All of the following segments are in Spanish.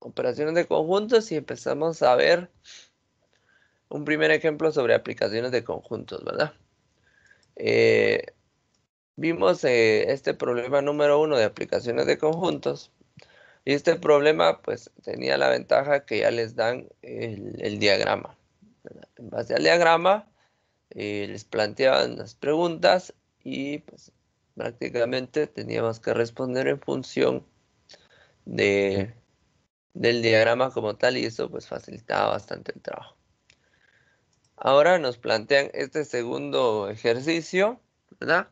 operaciones de conjuntos y empezamos a ver un primer ejemplo sobre aplicaciones de conjuntos, ¿verdad? Eh, vimos eh, este problema número uno de aplicaciones de conjuntos y este problema pues tenía la ventaja que ya les dan el, diagrama. En base al diagrama eh, les planteaban las preguntas y pues prácticamente teníamos que responder en función de del diagrama como tal y eso pues facilitaba bastante el trabajo. Ahora nos plantean este segundo ejercicio, ¿verdad?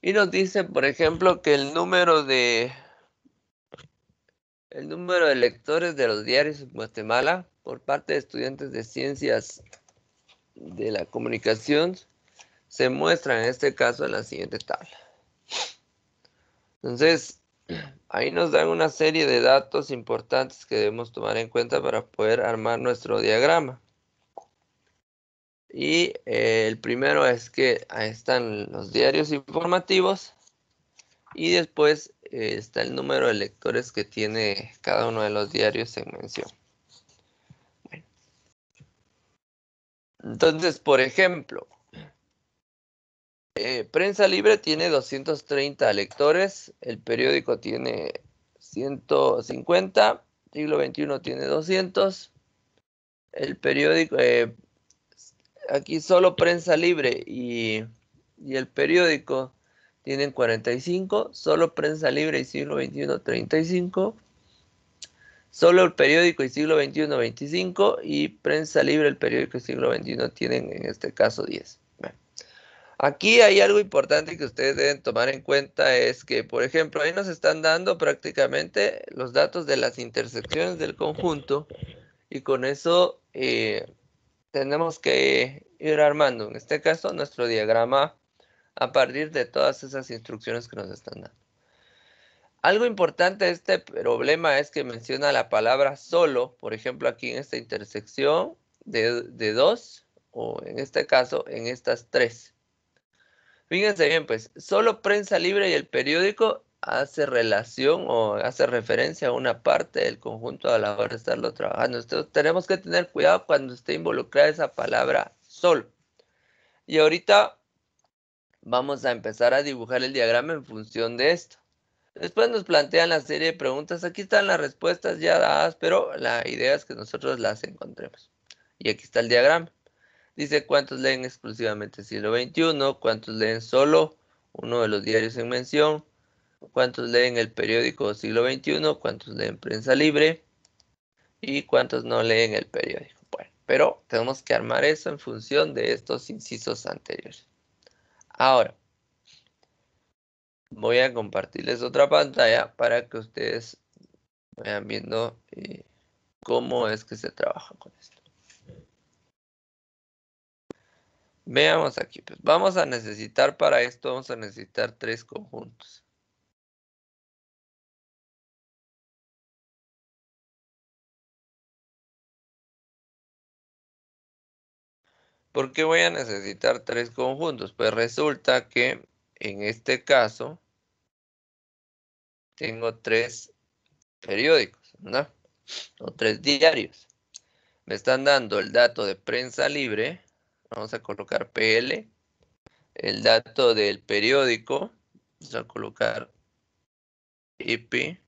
Y nos dice, por ejemplo, que el número de el número de lectores de los diarios en Guatemala por parte de estudiantes de ciencias de la comunicación se muestra en este caso en la siguiente tabla. Entonces, Ahí nos dan una serie de datos importantes que debemos tomar en cuenta para poder armar nuestro diagrama. Y eh, el primero es que ahí están los diarios informativos y después eh, está el número de lectores que tiene cada uno de los diarios en mención. Entonces, por ejemplo, eh, prensa Libre tiene 230 lectores, el periódico tiene 150, siglo XXI tiene 200, el periódico, eh, aquí solo Prensa Libre y, y, el periódico tienen 45, solo Prensa Libre y siglo XXI 35, solo el periódico y siglo XXI 25 y Prensa Libre, el periódico y siglo XXI tienen en este caso 10. Aquí hay algo importante que ustedes deben tomar en cuenta, es que, por ejemplo, ahí nos están dando prácticamente los datos de las intersecciones del conjunto y con eso eh, tenemos que ir armando, en este caso, nuestro diagrama a partir de todas esas instrucciones que nos están dando. Algo importante de este problema es que menciona la palabra solo, por ejemplo, aquí en esta intersección de, de dos, o en este caso, en estas tres. Fíjense bien, pues, solo Prensa Libre y el periódico hace relación o hace referencia a una parte del conjunto a la hora de estarlo trabajando. Entonces, tenemos que tener cuidado cuando esté involucrada esa palabra solo. Y ahorita vamos a empezar a dibujar el diagrama en función de esto. Después nos plantean la serie de preguntas. Aquí están las respuestas ya dadas, pero la idea es que nosotros las encontremos. Y aquí está el diagrama. Dice cuántos leen exclusivamente siglo XXI, cuántos leen solo uno de los diarios en mención, cuántos leen el periódico siglo XXI, cuántos leen prensa libre y cuántos no leen el periódico. Bueno, pero tenemos que armar eso en función de estos incisos anteriores. Ahora, voy a compartirles otra pantalla para que ustedes vayan viendo eh, cómo es que se trabaja con esto. Veamos aquí, pues vamos a necesitar para esto, vamos a necesitar tres conjuntos. ¿Por qué voy a necesitar tres conjuntos? Pues resulta que en este caso tengo tres periódicos, ¿no? O tres diarios. Me están dando el dato de prensa libre Vamos a colocar PL. El dato del periódico. Vamos a colocar IP.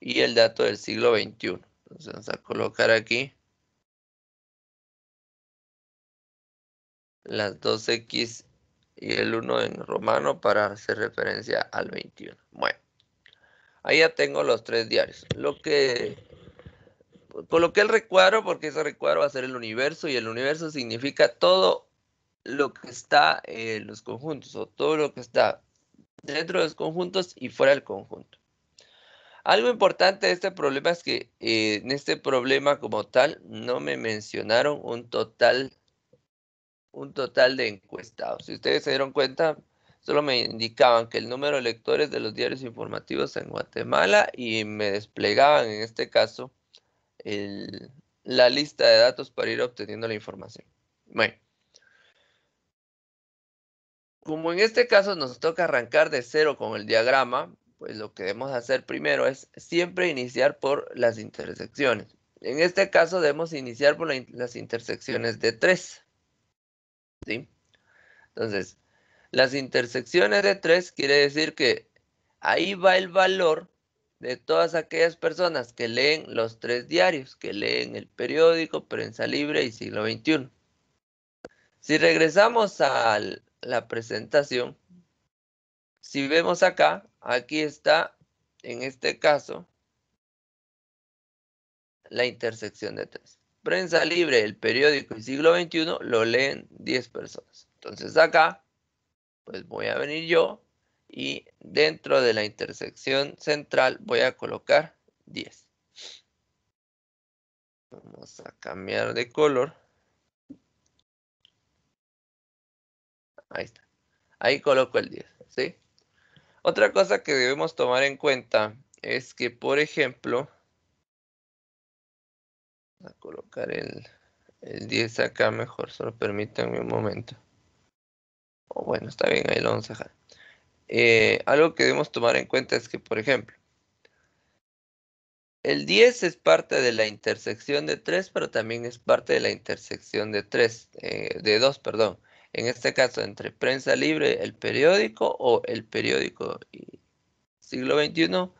Y el dato del siglo XXI. Entonces vamos a colocar aquí las 2X y el 1 en romano para hacer referencia al 21. Bueno, ahí ya tengo los tres diarios. Lo que coloqué el recuadro porque ese recuadro va a ser el universo y el universo significa todo lo que está en los conjuntos o todo lo que está dentro de los conjuntos y fuera del conjunto. Algo importante de este problema es que eh, en este problema como tal no me mencionaron un total, un total de encuestados. Si ustedes se dieron cuenta, solo me indicaban que el número de lectores de los diarios informativos en Guatemala y me desplegaban en este caso la lista de datos para ir obteniendo la información. Bueno. Como en este caso nos toca arrancar de cero con el diagrama, pues lo que debemos hacer primero es siempre iniciar por las intersecciones. En este caso debemos iniciar por las intersecciones de 3. ¿sí? Entonces, las intersecciones de 3 quiere decir que ahí va el valor de todas aquellas personas que leen los tres diarios, que leen el periódico, prensa libre y siglo XXI. Si regresamos a la presentación, si vemos acá, aquí está, en este caso, la intersección de tres. Prensa libre, el periódico y siglo XXI lo leen 10 personas. Entonces acá, pues voy a venir yo y dentro de la intersección central voy a colocar 10. Vamos a cambiar de color. Ahí está. Ahí coloco el 10, ¿sí? Otra cosa que debemos tomar en cuenta es que, por ejemplo, a colocar el, 10 acá mejor, solo permítanme un momento. O oh, bueno, está bien, ahí lo vamos a dejar. Eh, algo que debemos tomar en cuenta es que, por ejemplo, el 10 es parte de la intersección de 3, pero también es parte de la intersección de 3, eh, de 2, perdón. En este caso, entre prensa libre, el periódico o el periódico y siglo XXI,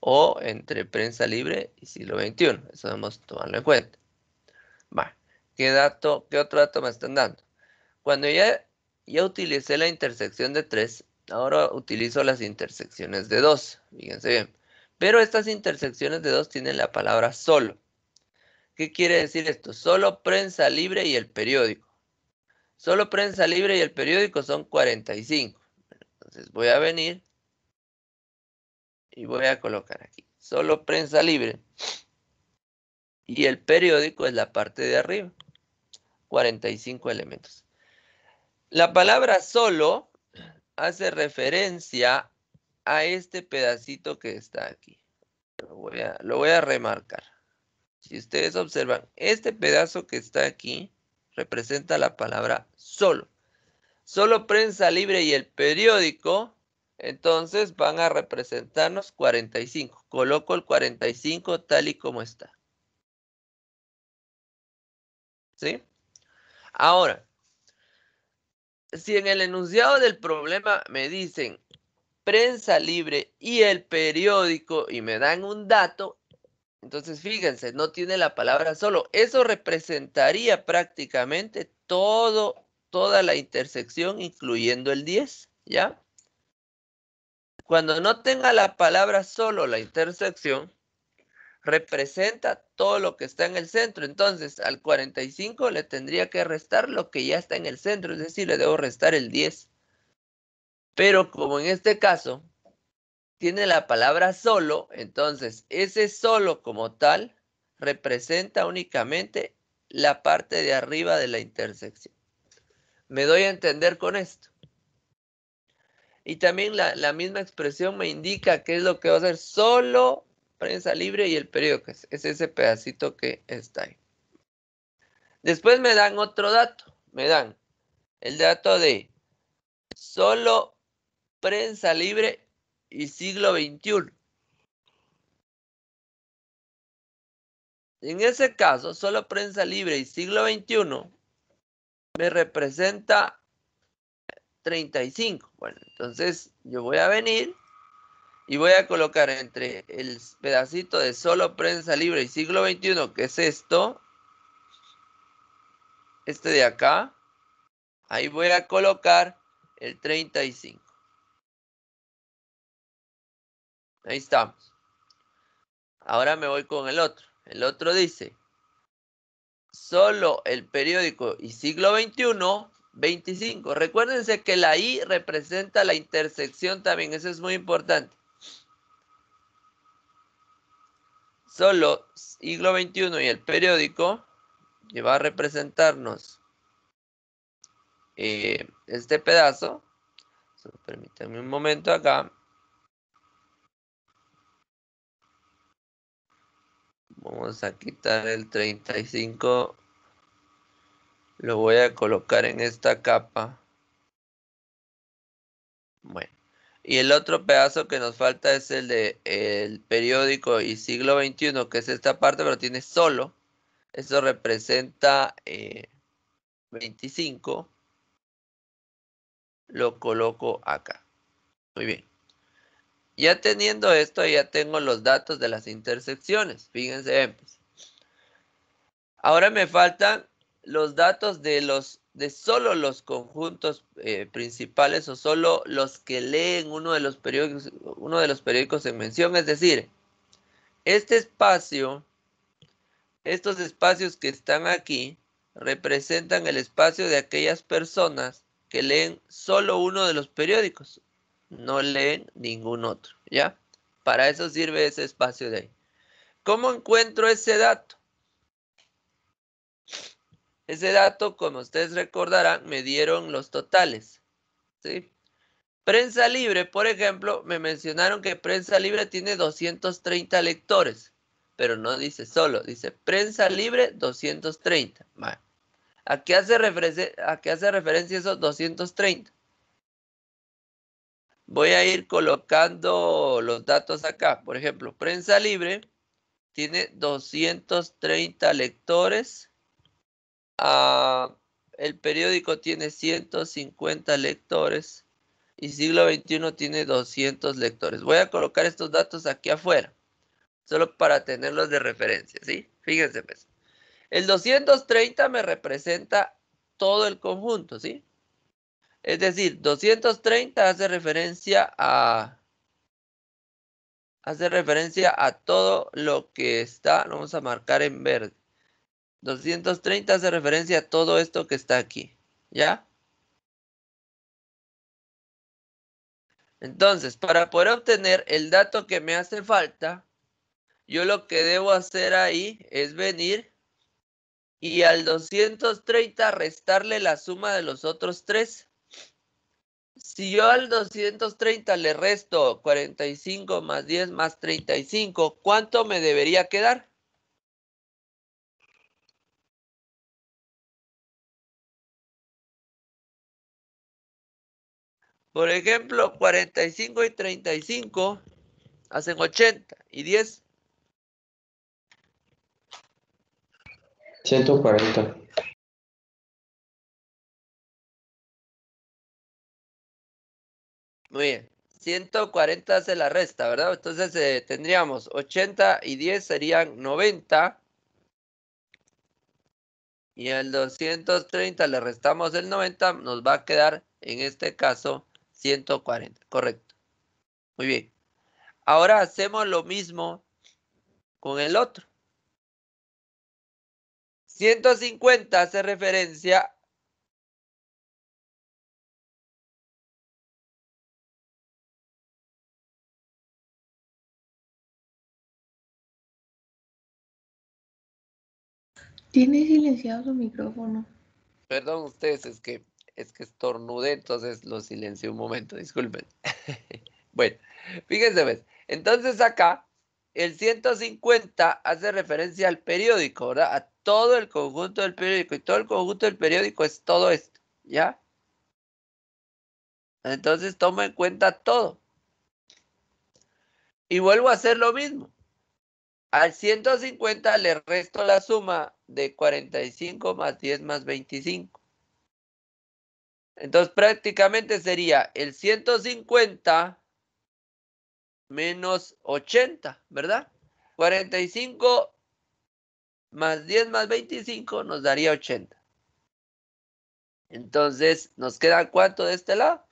o entre prensa libre y siglo XXI. Eso debemos tomarlo en cuenta. va ¿Qué, dato, ¿Qué otro dato me están dando? Cuando ya, ya utilicé la intersección de 3, Ahora utilizo las intersecciones de dos, fíjense bien. Pero estas intersecciones de dos tienen la palabra solo. ¿Qué quiere decir esto? Solo prensa libre y el periódico. Solo prensa libre y el periódico son 45. Entonces voy a venir y voy a colocar aquí. Solo prensa libre y el periódico es la parte de arriba. 45 elementos. La palabra solo hace referencia a este pedacito que está aquí. Lo voy a, remarcar. Si ustedes observan, este pedazo que está aquí representa la palabra solo. Solo prensa libre y el periódico, entonces van a representarnos 45. Coloco el 45 tal y como está. ¿Sí? Ahora, si en el enunciado del problema me dicen prensa libre y el periódico y me dan un dato, entonces fíjense, no tiene la palabra solo. Eso representaría prácticamente todo, toda la intersección, incluyendo el 10, ¿ya? Cuando no tenga la palabra solo la intersección, representa todo lo que está en el centro. Entonces, al 45 le tendría que restar lo que ya está en el centro, es decir, le debo restar el 10. Pero como en este caso tiene la palabra solo, entonces ese solo como tal representa únicamente la parte de arriba de la intersección. Me doy a entender con esto. Y también la, misma expresión me indica qué es lo que va a ser solo prensa libre y el periódico, es, es ese pedacito que está ahí. Después me dan otro dato, me dan el dato de solo prensa libre y siglo XXI. En ese caso, solo prensa libre y siglo XXI me representa 35. Bueno, entonces yo voy a venir y voy a colocar entre el pedacito de solo prensa libre y siglo XXI, que es esto, este de acá, ahí voy a colocar el 35. Ahí estamos. Ahora me voy con el otro. El otro dice, solo el periódico y siglo XXI, 25. Recuérdense que la I representa la intersección también, eso es muy importante. Solo siglo XXI y el periódico que va a representarnos eh, este pedazo. permítanme un momento acá. Vamos a quitar el 35. Lo voy a colocar en esta capa. Bueno. Y el otro pedazo que nos falta es el de el periódico y siglo XXI, que es esta parte, pero tiene solo. Eso representa 25. Eh, Lo coloco acá. Muy bien. Ya teniendo esto, ya tengo los datos de las intersecciones. Fíjense. Pues. Ahora me faltan los datos de los de solo los conjuntos eh, principales o solo los que leen uno de los periódicos, uno de los periódicos en mención. Es decir, este espacio, estos espacios que están aquí, representan el espacio de aquellas personas que leen solo uno de los periódicos, no leen ningún otro, ¿ya? Para eso sirve ese espacio de ahí. ¿Cómo encuentro ese dato? Ese dato, como ustedes recordarán, me dieron los totales. Prensa Libre, por ejemplo, me mencionaron que Prensa Libre tiene 230 lectores, pero no dice solo, dice Prensa Libre 230. ¿A qué hace referencia esos 230? Voy a ir colocando los datos acá. Por ejemplo, Prensa Libre tiene 230 lectores Ah, el periódico tiene 150 lectores y siglo XXI tiene 200 lectores. Voy a colocar estos datos aquí afuera, solo para tenerlos de referencia, ¿sí? Fíjense, pues. El 230 me representa todo el conjunto, ¿sí? Es decir, 230 hace referencia a... Hace referencia a todo lo que está, vamos a marcar en verde. 230 hace referencia a todo esto que está aquí. ¿Ya? Entonces, para poder obtener el dato que me hace falta, yo lo que debo hacer ahí es venir y al 230 restarle la suma de los otros tres. Si yo al 230 le resto 45 más 10 más 35, ¿cuánto me debería quedar? Por ejemplo, 45 y 35 hacen 80 y 10. 140. Muy bien. 140 se la resta, ¿verdad? Entonces eh, tendríamos 80 y 10 serían 90. Y al 230 le restamos el 90, nos va a quedar en este caso 140, correcto. Muy bien. Ahora hacemos lo mismo con el otro. 150 hace referencia Tiene silenciado su micrófono. Perdón ustedes, es que es que estornudé, entonces lo silencio un momento, disculpen. bueno, fíjense, ¿ves? Pues, entonces acá el 150 hace referencia al periódico, ¿verdad? A todo el conjunto del periódico y todo el conjunto del periódico es todo esto, ¿ya? Entonces toma en cuenta todo. Y vuelvo a hacer lo mismo. Al 150 le resto la suma de 45 más 10 más 25. Entonces prácticamente sería el 150 menos 80, ¿verdad? 45 más 10 más 25 nos daría 80. Entonces, ¿nos queda cuánto de este lado?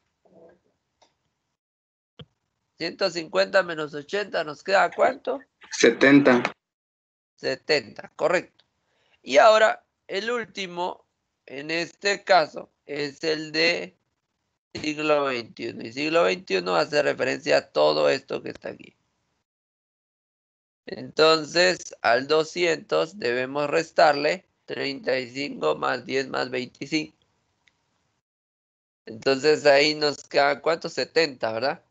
150 menos 80, ¿nos queda cuánto? 70. 70, correcto. Y ahora, el último, en este caso, es el de siglo XXI. Y siglo XXI hace referencia a todo esto que está aquí. Entonces, al 200 debemos restarle 35 más 10 más 25. Entonces ahí nos queda, ¿cuánto? 70, ¿verdad?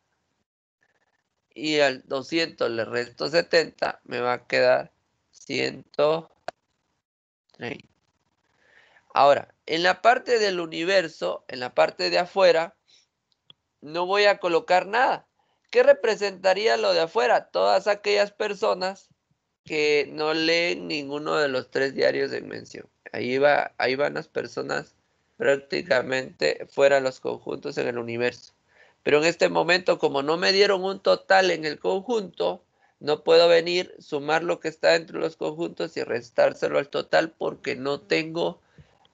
Y al 200 le resto 70, me va a quedar 130. Ahora, en la parte del universo, en la parte de afuera, no voy a colocar nada. ¿Qué representaría lo de afuera? Todas aquellas personas que no leen ninguno de los tres diarios de mención. Ahí, va, ahí van las personas prácticamente fuera de los conjuntos en el universo. Pero en este momento, como no me dieron un total en el conjunto, no puedo venir, sumar lo que está dentro de los conjuntos y restárselo al total porque no tengo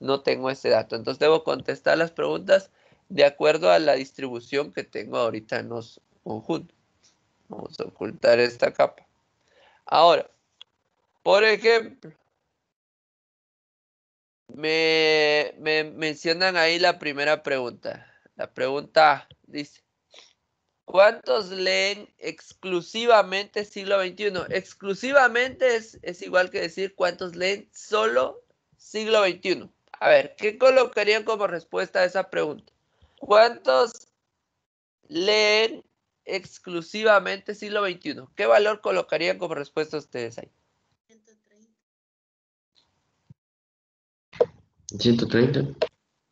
no tengo ese dato. Entonces debo contestar las preguntas de acuerdo a la distribución que tengo ahorita en los conjuntos. Vamos a ocultar esta capa. Ahora, por ejemplo, me, mencionan ahí la primera pregunta. La pregunta dice, ¿Cuántos leen exclusivamente siglo XXI? Exclusivamente es, es, igual que decir cuántos leen solo siglo XXI. A ver, ¿qué colocarían como respuesta a esa pregunta? ¿Cuántos leen exclusivamente siglo XXI? ¿Qué valor colocarían como respuesta ustedes ahí? 130. 130.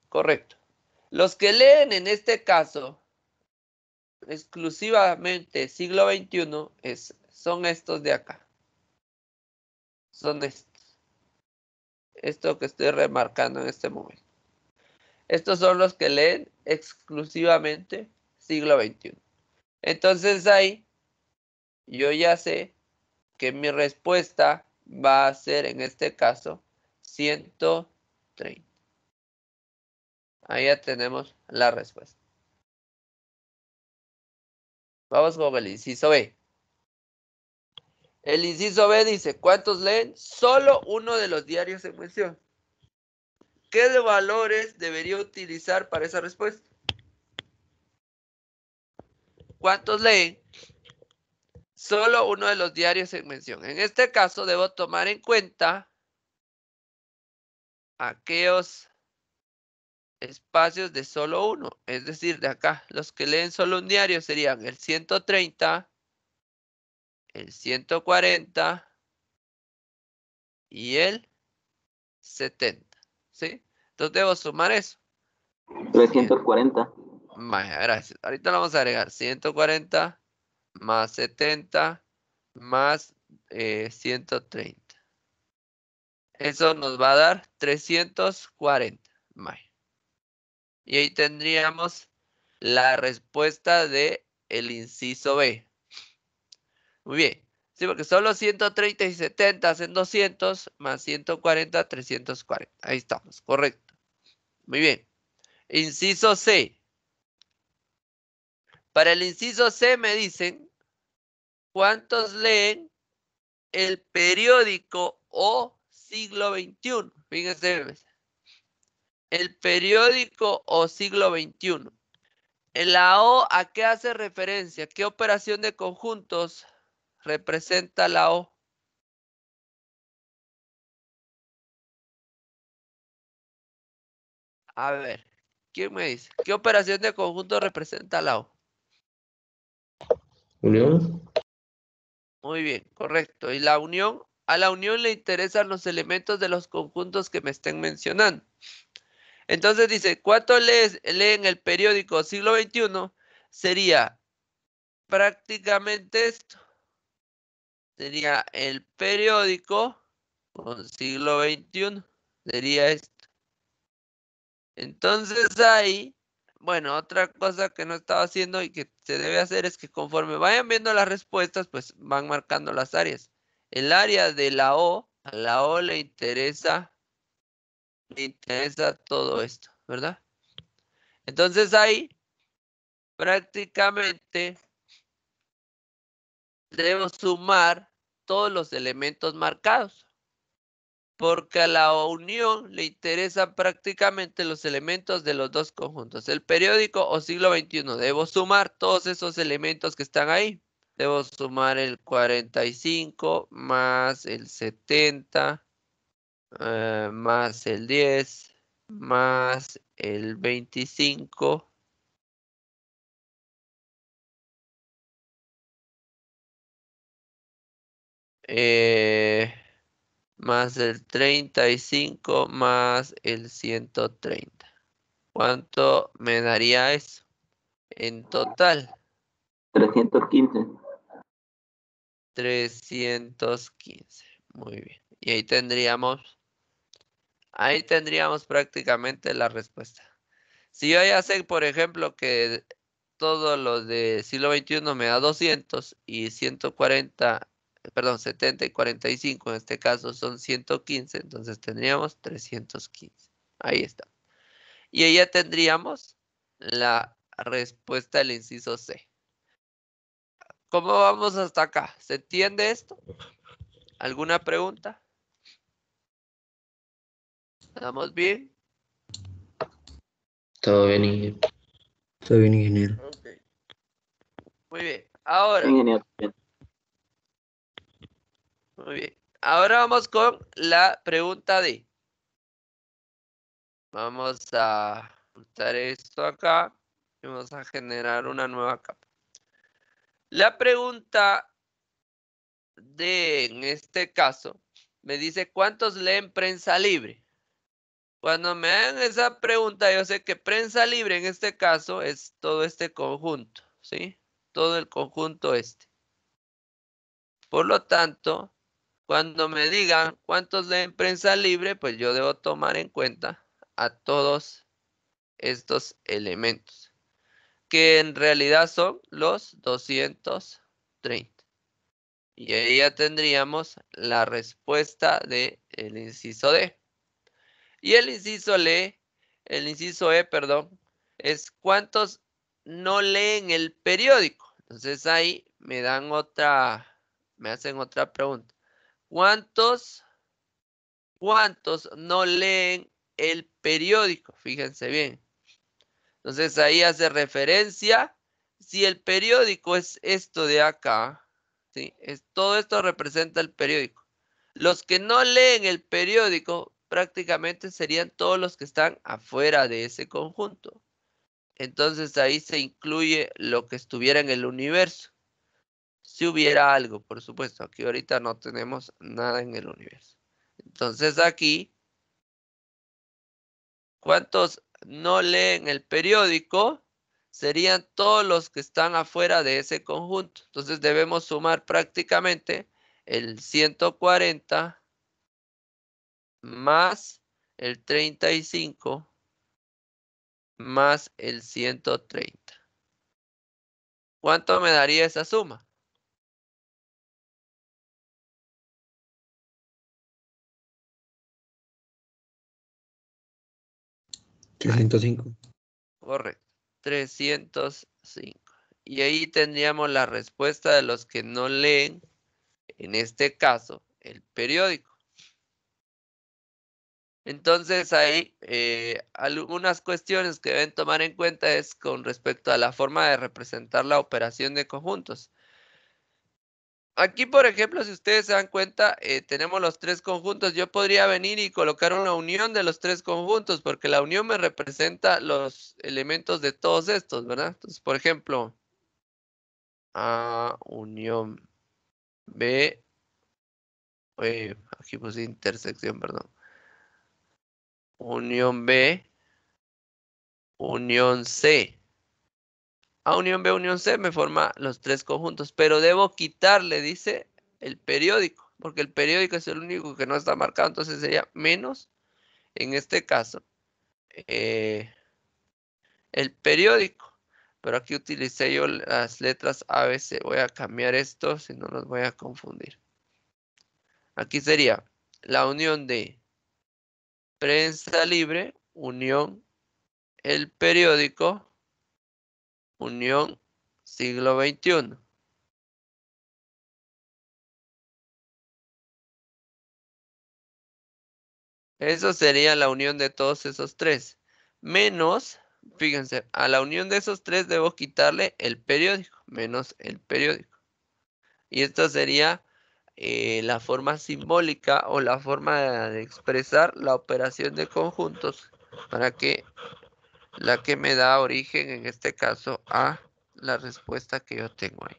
Correcto. Los que leen en este caso exclusivamente siglo XXI es, son estos de acá. Son estos esto que estoy remarcando en este momento. Estos son los que leen exclusivamente siglo XXI. Entonces ahí yo ya sé que mi respuesta va a ser en este caso 130. Ahí ya tenemos la respuesta. Vamos con el inciso B. El inciso B dice, ¿cuántos leen? Solo uno de los diarios en mención. ¿Qué de valores debería utilizar para esa respuesta? ¿Cuántos leen? Solo uno de los diarios en mención. En este caso debo tomar en cuenta aquellos espacios de solo uno. Es decir, de acá, los que leen solo un diario serían el 130, el 140 y el 70. ¿Sí? Entonces debo sumar eso. 340. Vaya, gracias. Ahorita lo vamos a agregar. 140 más 70 más 130. Eh, eso nos va a dar 340. Y ahí tendríamos la respuesta de el inciso B. Muy bien. Sí, porque solo 130 y 70 hacen 200 más 140, 340. Ahí estamos, correcto. Muy bien. Inciso C. Para el inciso C me dicen cuántos leen el periódico o siglo XXI. Fíjense. El periódico o siglo XXI. En la O, ¿a qué hace referencia? ¿Qué operación de conjuntos representa la O. A ver, ¿quién me dice? ¿Qué operación de conjunto representa la O? Unión. Muy bien, correcto. Y la unión, a la unión le interesan los elementos de los conjuntos que me estén mencionando. Entonces dice, ¿cuánto lees, leen el periódico siglo XXI? Sería prácticamente esto sería el periódico con siglo XXI, sería esto. Entonces ahí, bueno, otra cosa que no estaba haciendo y que se debe hacer es que conforme vayan viendo las respuestas, pues van marcando las áreas. El área de la O, a la O le interesa, le interesa todo esto, ¿verdad? Entonces ahí prácticamente debo sumar todos los elementos marcados, porque a la unión le interesan prácticamente los elementos de los dos conjuntos. El periódico o siglo XXI, debo sumar todos esos elementos que están ahí. Debo sumar el 45 más el 70 eh, más el 10 más el 25 Eh, más el 35 más el 130. ¿Cuánto me daría eso en total? 315. 315. Muy bien. Y ahí tendríamos, ahí tendríamos prácticamente la respuesta. Si yo ya sé, por ejemplo, que todo lo de siglo XXI me da 200 y 140 perdón, 70 y 45, en este caso son 115, entonces tendríamos 315. Ahí está. Y ahí ya tendríamos la respuesta del inciso C. ¿Cómo vamos hasta acá? ¿Se entiende esto? ¿Alguna pregunta? ¿Estamos bien? Todo bien, ingeniero. Todo bien, ingeniero. Muy bien. Ahora. Muy bien. Ahora vamos con la pregunta D. Vamos a juntar esto acá y vamos a generar una nueva capa. La pregunta D en este caso, me dice cuántos leen prensa libre. Cuando me hagan esa pregunta, yo sé que prensa libre en este caso es todo este conjunto, ¿sí? Todo el conjunto este. Por lo tanto, cuando me digan cuántos leen prensa libre, pues yo debo tomar en cuenta a todos estos elementos, que en realidad son los 230. Y ahí ya tendríamos la respuesta del el inciso D. Y el inciso e, el inciso E, perdón, es cuántos no leen el periódico. Entonces ahí me dan otra, me hacen otra pregunta. ¿Cuántos, no leen el periódico? Fíjense bien. Entonces ahí hace referencia. Si el periódico es esto de acá, ¿sí? todo esto representa el periódico. Los que no leen el periódico prácticamente serían todos los que están afuera de ese conjunto. Entonces ahí se incluye lo que estuviera en el universo si hubiera algo, por supuesto, aquí ahorita no tenemos nada en el universo. Entonces aquí, ¿cuántos no leen el periódico? Serían todos los que están afuera de ese conjunto. Entonces debemos sumar prácticamente el 140 más el 35 más el 130. ¿Cuánto me daría esa suma? 305. Correcto, 305. Y ahí tendríamos la respuesta de los que no leen, en este caso, el periódico. Entonces hay eh, algunas cuestiones que deben tomar en cuenta es con respecto a la forma de representar la operación de conjuntos. Aquí, por ejemplo, si ustedes se dan cuenta, eh, tenemos los tres conjuntos. Yo podría venir y colocar una unión de los tres conjuntos, porque la unión me representa los elementos de todos estos, ¿verdad? Entonces, por ejemplo, A unión B. Eh, aquí puse intersección, perdón. Unión B. Unión C. A unión B, unión C me forma los tres conjuntos, pero debo quitarle, dice, el periódico, porque el periódico es el único que no está marcado, entonces sería menos, en este caso, eh, el periódico. Pero aquí utilicé yo las letras ABC. Voy a cambiar esto, si no los voy a confundir. Aquí sería la unión de prensa libre, unión el periódico, Unión siglo XXI. Eso sería la unión de todos esos tres. Menos, fíjense, a la unión de esos tres debo quitarle el periódico, menos el periódico. Y esto sería eh, la forma simbólica o la forma de expresar la operación de conjuntos para que la que me da origen, en este caso, a la respuesta que yo tengo ahí.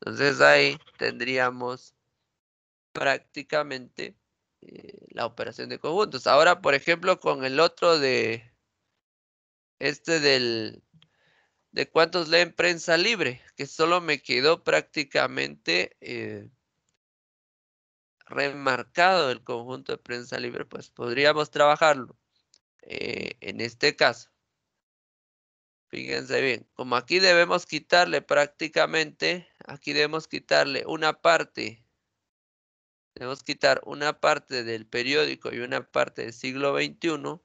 Entonces ahí tendríamos prácticamente eh, la operación de conjuntos. Ahora, por ejemplo, con el otro de este del de cuántos leen prensa libre, que solo me quedó prácticamente eh, remarcado el conjunto de prensa libre, pues podríamos trabajarlo. Eh, en este caso. Fíjense bien, como aquí debemos quitarle prácticamente, aquí debemos quitarle una parte, debemos quitar una parte del periódico y una parte del siglo XXI,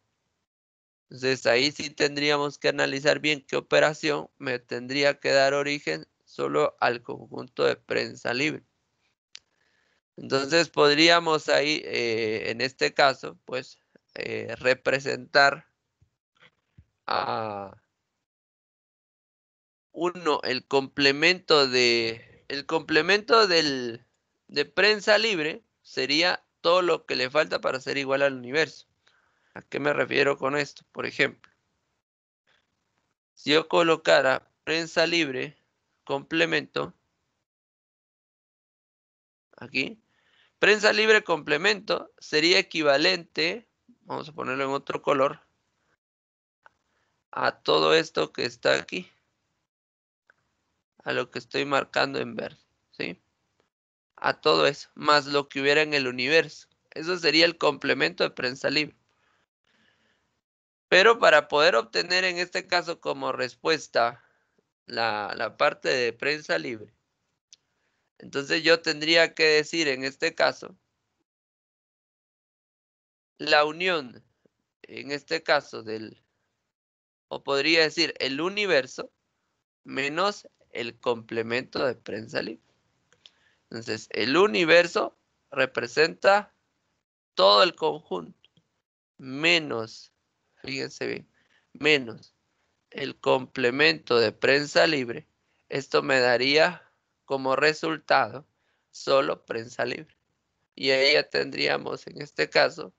entonces ahí sí tendríamos que analizar bien qué operación me tendría que dar origen solo al conjunto de prensa libre. Entonces podríamos ahí, eh, en este caso, pues eh, representar a uno el complemento de el complemento del de prensa libre sería todo lo que le falta para ser igual al universo. ¿A qué me refiero con esto? Por ejemplo, si yo colocara prensa libre complemento aquí, prensa libre complemento sería equivalente vamos a ponerlo en otro color, a todo esto que está aquí, a lo que estoy marcando en verde, ¿sí? A todo eso, más lo que hubiera en el universo. Eso sería el complemento de prensa libre. Pero para poder obtener en este caso como respuesta la, la parte de prensa libre, entonces yo tendría que decir en este caso la unión, en este caso, del, o podría decir, el universo menos el complemento de prensa libre. Entonces, el universo representa todo el conjunto, menos, fíjense bien, menos el complemento de prensa libre. Esto me daría como resultado solo prensa libre. Y ahí ya tendríamos, en este caso,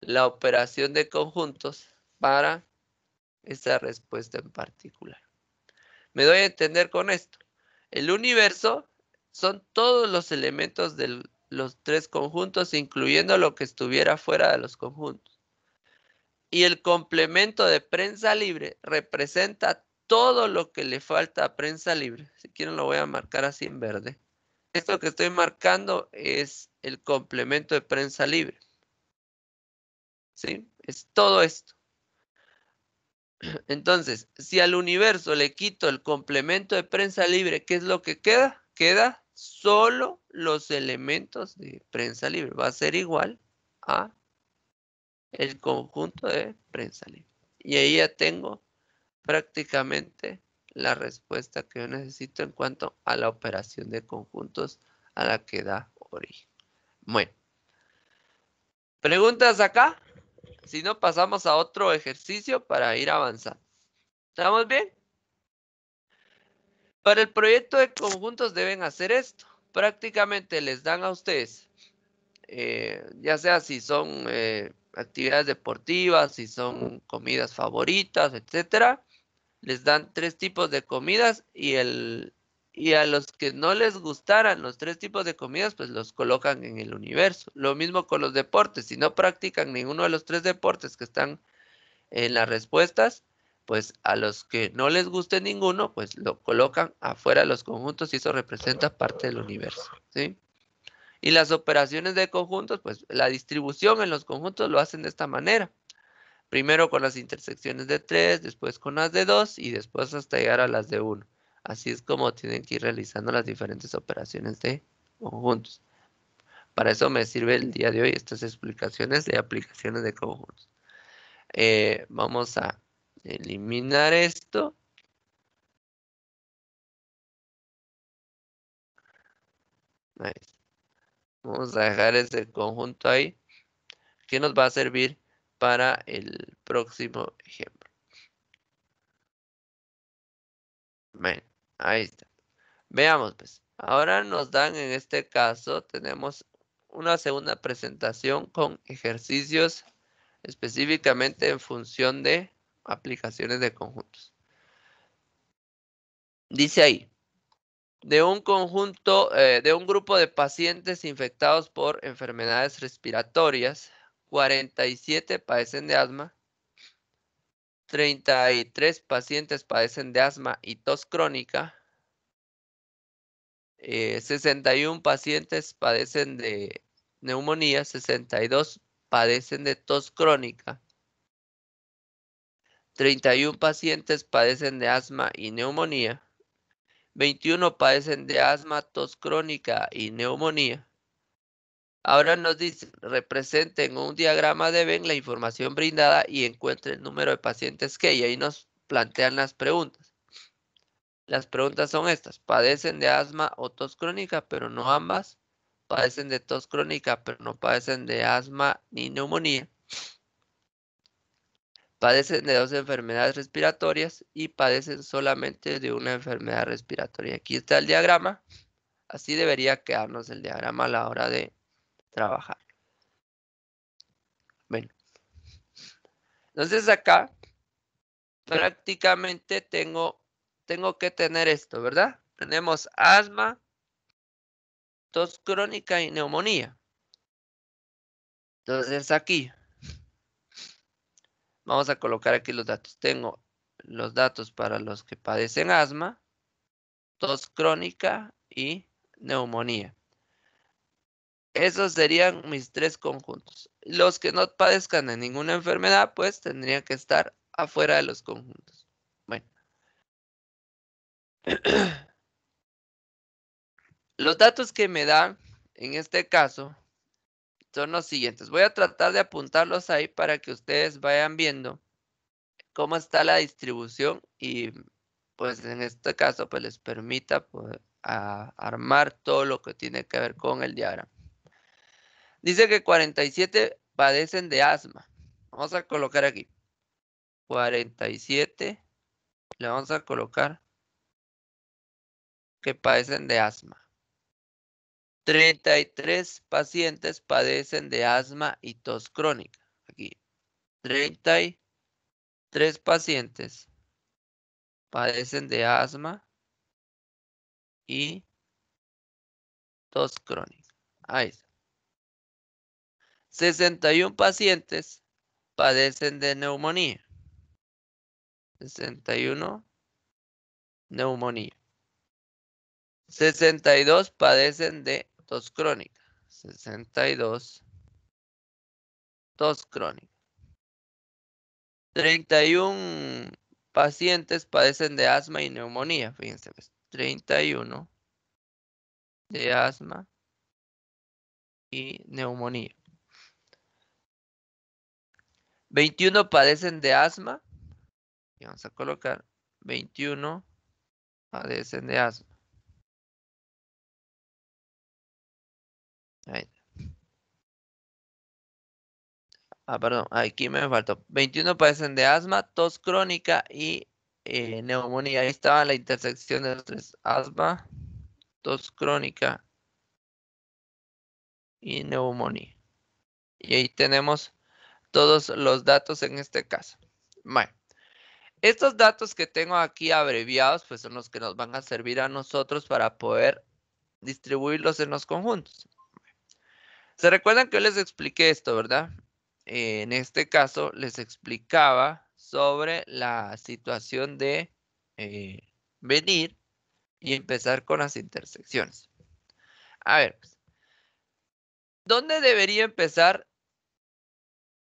la operación de conjuntos para esa respuesta en particular. Me doy a entender con esto. El universo son todos los elementos de los tres conjuntos, incluyendo lo que estuviera fuera de los conjuntos. Y el complemento de prensa libre representa todo lo que le falta a prensa libre. Si quieren lo voy a marcar así en verde. Esto que estoy marcando es el complemento de prensa libre. ¿sí? Es todo esto. Entonces, si al universo le quito el complemento de prensa libre, ¿qué es lo que queda? Queda solo los elementos de prensa libre. Va a ser igual a el conjunto de prensa libre. Y ahí ya tengo prácticamente la respuesta que yo necesito en cuanto a la operación de conjuntos a la que da origen. Bueno. ¿Preguntas acá? Si no, pasamos a otro ejercicio para ir avanzando. ¿Estamos bien? Para el proyecto de conjuntos deben hacer esto. Prácticamente les dan a ustedes, eh, ya sea si son eh, actividades deportivas, si son comidas favoritas, etcétera, les dan tres tipos de comidas y el, y a los que no les gustaran los tres tipos de comidas, pues los colocan en el universo. Lo mismo con los deportes, si no practican ninguno de los tres deportes que están en las respuestas, pues a los que no les guste ninguno, pues lo colocan afuera de los conjuntos y eso representa parte del universo, ¿sí? Y las operaciones de conjuntos, pues la distribución en los conjuntos lo hacen de esta manera. Primero con las intersecciones de tres, después con las de dos y después hasta llegar a las de uno. Así es como tienen que ir realizando las diferentes operaciones de conjuntos. Para eso me sirve el día de hoy estas explicaciones de aplicaciones de conjuntos. Eh, vamos a eliminar esto. Vamos a dejar ese conjunto ahí, que nos va a servir para el próximo ejemplo. Bueno. Ahí está. Veamos, pues. Ahora nos dan, en este caso, tenemos una segunda presentación con ejercicios específicamente en función de aplicaciones de conjuntos. Dice ahí, de un conjunto, eh, de un grupo de pacientes infectados por enfermedades respiratorias, 47 padecen de asma, 33 pacientes padecen de asma y tos crónica. 61 eh, pacientes padecen de neumonía, 62 padecen de tos crónica. 31 pacientes padecen de asma y neumonía. 21 padecen de asma, tos crónica y neumonía. Ahora nos dice, representen un diagrama de Venn la información brindada y encuentren el número de pacientes que, y ahí nos plantean las preguntas. Las preguntas son estas, ¿padecen de asma o tos crónica, pero no ambas? ¿Padecen de tos crónica, pero no padecen de asma ni neumonía? padecen de dos enfermedades respiratorias y padecen solamente de una enfermedad respiratoria. Aquí está el diagrama. Así debería quedarnos el diagrama a la hora de trabajar. Bueno. Entonces acá prácticamente tengo, tengo que tener esto, ¿verdad? Tenemos asma, tos crónica y neumonía. Entonces aquí vamos a colocar aquí los datos. Tengo los datos para los que padecen asma, tos crónica y neumonía. Esos serían mis tres conjuntos. Los que no padezcan de ninguna enfermedad, pues tendrían que estar afuera de los conjuntos. Bueno. Los datos que me dan en este caso son los siguientes. Voy a tratar de apuntarlos ahí para que ustedes vayan viendo cómo está la distribución y pues en este caso pues les permita pues, armar todo lo que tiene que ver con el diagrama. Dice que 47 padecen de asma. Vamos a colocar aquí. 47. Le vamos a colocar que padecen de asma. 33 pacientes padecen de asma y tos crónica. Aquí. 33 pacientes padecen de asma y tos crónica. Ahí está. 61 pacientes padecen de neumonía. 61 neumonía. 62 padecen de tos crónica. 62 tos crónica. 31 pacientes padecen de asma y neumonía. Fíjense, 31 pues, de asma y neumonía. 21 padecen de asma. Y vamos a colocar 21 padecen de asma. Ahí. Ah, perdón, aquí me faltó. 21 padecen de asma, tos crónica y eh, neumonía. Ahí estaba la intersección de los tres. Asma, tos crónica y neumonía. Y ahí tenemos todos los datos en este caso. Bueno, estos datos que tengo aquí abreviados, pues son los que nos van a servir a nosotros para poder distribuirlos en los conjuntos. Se recuerdan que les expliqué esto, ¿verdad? Eh, en este caso les explicaba sobre la situación de eh, venir y empezar con las intersecciones. A ver, pues, ¿dónde debería empezar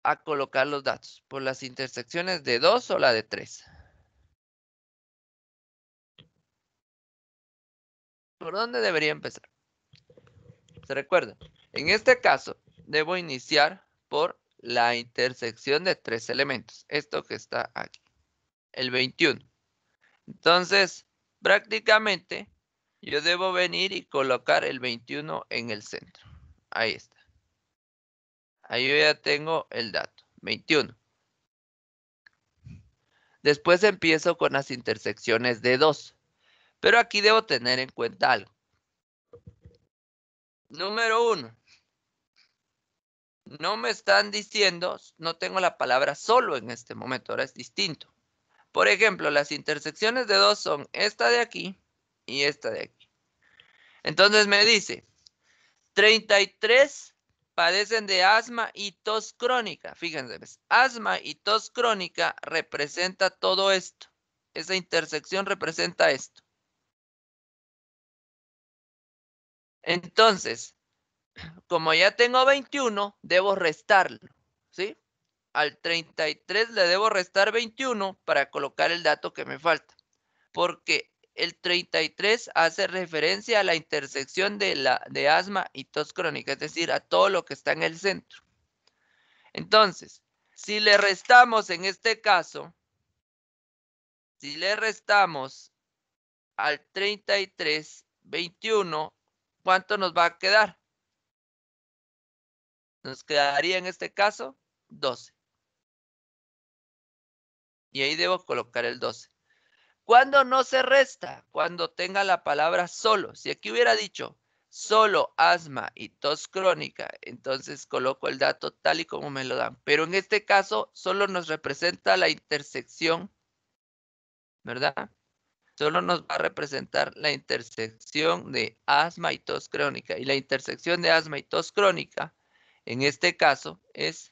a colocar los datos por las intersecciones de 2 o la de 3. ¿Por dónde debería empezar? Se recuerda, en este caso debo iniciar por la intersección de tres elementos. Esto que está aquí, el 21. Entonces, prácticamente yo debo venir y colocar el 21 en el centro. Ahí está. Ahí ya tengo el dato. 21. Después empiezo con las intersecciones de 2. Pero aquí debo tener en cuenta algo. Número 1. No me están diciendo, no tengo la palabra solo en este momento, ahora es distinto. Por ejemplo, las intersecciones de 2 son esta de aquí y esta de aquí. Entonces me dice, 33 padecen de asma y tos crónica. Fíjense, pues, asma y tos crónica representa todo esto. Esa intersección representa esto. Entonces, como ya tengo 21, debo restarlo, ¿sí? Al 33 le debo restar 21 para colocar el dato que me falta, porque el 33 hace referencia a la intersección de, la, de asma y tos crónica, es decir, a todo lo que está en el centro. Entonces, si le restamos en este caso, si le restamos al 33, 21, ¿cuánto nos va a quedar? Nos quedaría en este caso 12. Y ahí debo colocar el 12. Cuando no se resta, cuando tenga la palabra solo. Si aquí hubiera dicho solo asma y tos crónica, entonces coloco el dato tal y como me lo dan. Pero en este caso solo nos representa la intersección, ¿verdad? Solo nos va a representar la intersección de asma y tos crónica. Y la intersección de asma y tos crónica, en este caso, es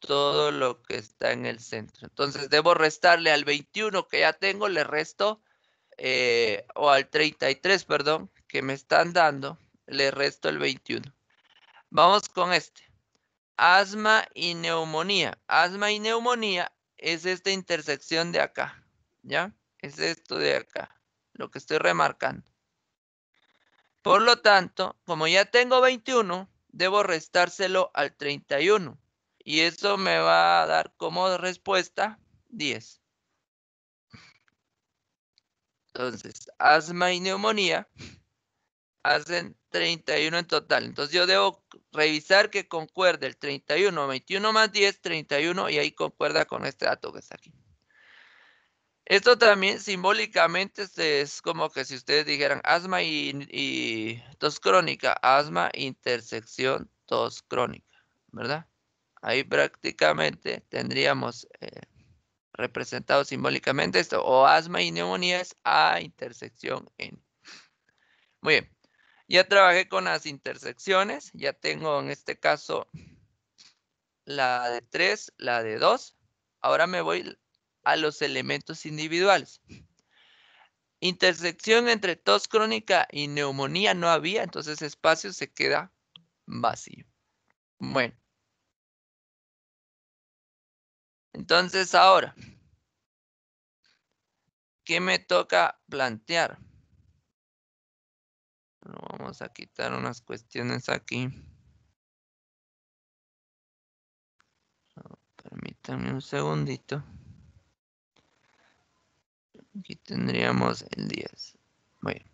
todo lo que está en el centro. Entonces debo restarle al 21 que ya tengo, le resto, eh, o al 33, perdón, que me están dando, le resto el 21. Vamos con este. Asma y neumonía. Asma y neumonía es esta intersección de acá, ¿ya? Es esto de acá, lo que estoy remarcando. Por lo tanto, como ya tengo 21, debo restárselo al 31. Y eso me va a dar como respuesta 10. Entonces, asma y neumonía hacen 31 en total. Entonces yo debo revisar que concuerde el 31, 21 más 10, 31 y ahí concuerda con este dato que está aquí. Esto también simbólicamente es como que si ustedes dijeran asma y, y tos crónica, asma intersección tos crónica, ¿verdad? Ahí prácticamente tendríamos eh, representado simbólicamente esto, o asma y neumonías a intersección N. Muy bien, ya trabajé con las intersecciones, ya tengo en este caso la de 3, la de 2. Ahora me voy a los elementos individuales. Intersección entre tos crónica y neumonía no había, entonces espacio se queda vacío. Bueno, entonces ahora, ¿qué me toca plantear? Vamos a quitar unas cuestiones aquí. Permítanme un segundito. Aquí tendríamos el 10. Bueno.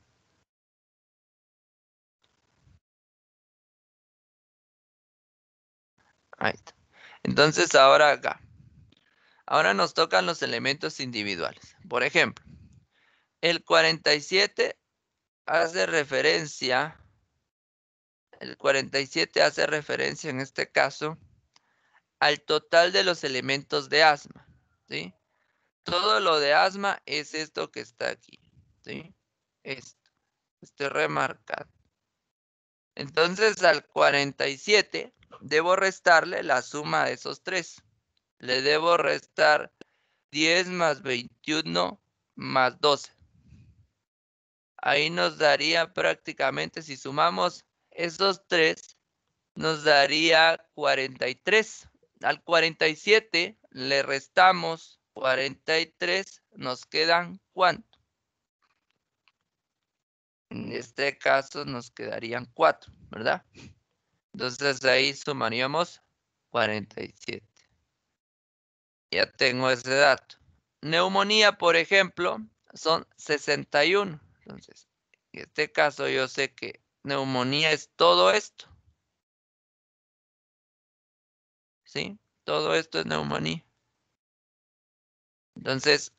Ahí está. Entonces ahora acá. Ahora nos tocan los elementos individuales. Por ejemplo, el 47 hace referencia, el 47 hace referencia en este caso al total de los elementos de asma, ¿sí? Todo lo de asma es esto que está aquí, ¿sí? Esto, este remarcado. Entonces al 47 debo restarle la suma de esos tres le debo restar 10 más 21 más 12. Ahí nos daría prácticamente, si sumamos esos tres, nos daría 43. Al 47 le restamos 43, nos quedan cuánto? En este caso nos quedarían 4, ¿verdad? Entonces ahí sumaríamos 47. Ya tengo ese dato. Neumonía, por ejemplo, son 61. Entonces, en este caso yo sé que neumonía es todo esto. ¿Sí? Todo esto es neumonía. Entonces,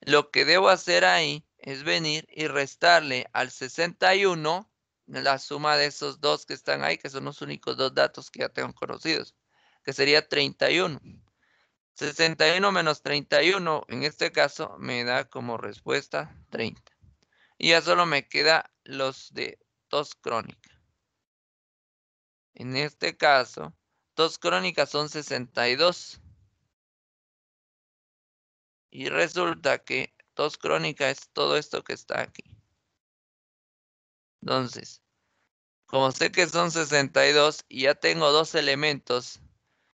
lo que debo hacer ahí es venir y restarle al 61 la suma de esos dos que están ahí, que son los únicos dos datos que ya tengo conocidos, que sería 31. 61 menos 31, en este caso, me da como respuesta 30. Y ya solo me queda los de tos crónica. En este caso, tos crónica son 62. Y resulta que tos crónica es todo esto que está aquí. Entonces, como sé que son 62 y ya tengo dos elementos,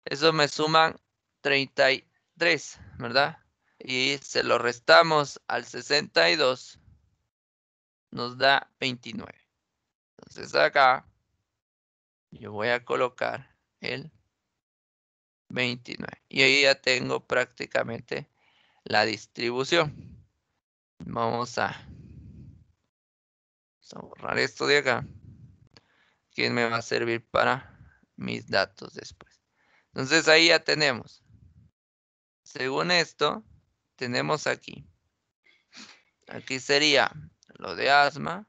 eso me suman 33, ¿verdad? Y se lo restamos al 62, nos da 29. Entonces acá yo voy a colocar el 29. Y ahí ya tengo prácticamente la distribución. Vamos a, borrar esto de acá. Que me va a servir para mis datos después. Entonces ahí ya tenemos según esto, tenemos aquí. Aquí sería lo de asma,